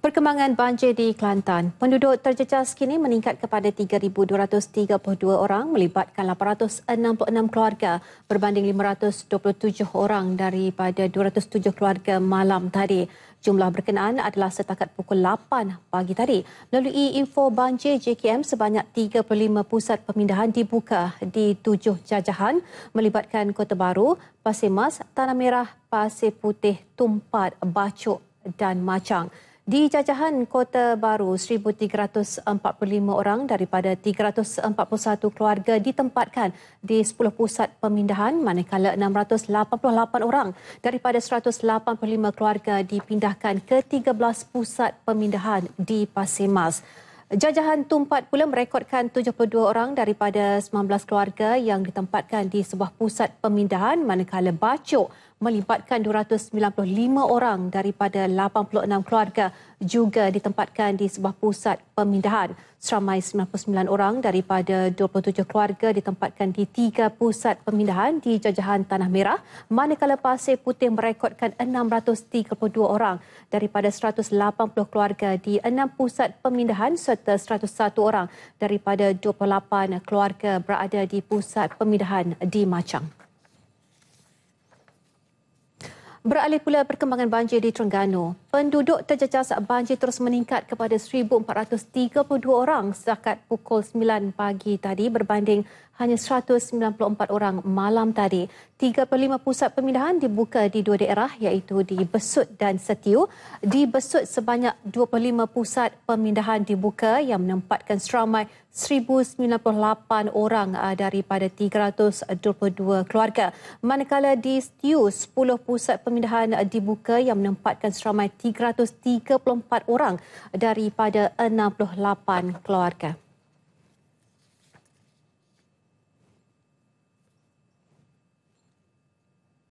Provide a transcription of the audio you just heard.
Perkembangan banjir di Kelantan. Penduduk terjejas kini meningkat kepada 3,232 orang melibatkan 866 keluarga berbanding 527 orang daripada 207 keluarga malam tadi. Jumlah berkenaan adalah setakat pukul 8 pagi tadi. Melalui info banjir JKM sebanyak 35 pusat pemindahan dibuka di tujuh jajahan melibatkan Kota Baru, Pasir Mas, Tanah Merah, Pasir Putih, Tumpat, Bacuk dan Macang. Di jajahan Kota Baru, 1,345 orang daripada 341 keluarga ditempatkan di 10 pusat pemindahan manakala 688 orang daripada 185 keluarga dipindahkan ke 13 pusat pemindahan di Pasir Mas. Jajahan Tumpat pula merekodkan 72 orang daripada 19 keluarga yang ditempatkan di sebuah pusat pemindahan manakala Bacok melibatkan 295 orang daripada 86 keluarga juga ditempatkan di sebuah pusat pemindahan. Seramai 99 orang daripada 27 keluarga ditempatkan di tiga pusat pemindahan di jajahan Tanah Merah. Manakala Pasir Putih merekodkan 632 orang daripada 180 keluarga di enam pusat pemindahan serta 101 orang daripada 28 keluarga berada di pusat pemindahan di Macang. Beralih pula perkembangan banjir di Terengganu. Penduduk terjejas banjir terus meningkat kepada 1432 orang sejak pukul 9 pagi tadi berbanding hanya 194 orang malam tadi. 35 pusat pemindahan dibuka di dua daerah iaitu di Besut dan Setiu. Di Besut sebanyak 25 pusat pemindahan dibuka yang menempatkan seramai 1,098 orang ah, daripada 322 keluarga. Manakala di Setiu, 10 pusat pemindahan ah, dibuka yang menempatkan seramai 334 orang daripada 68 keluarga.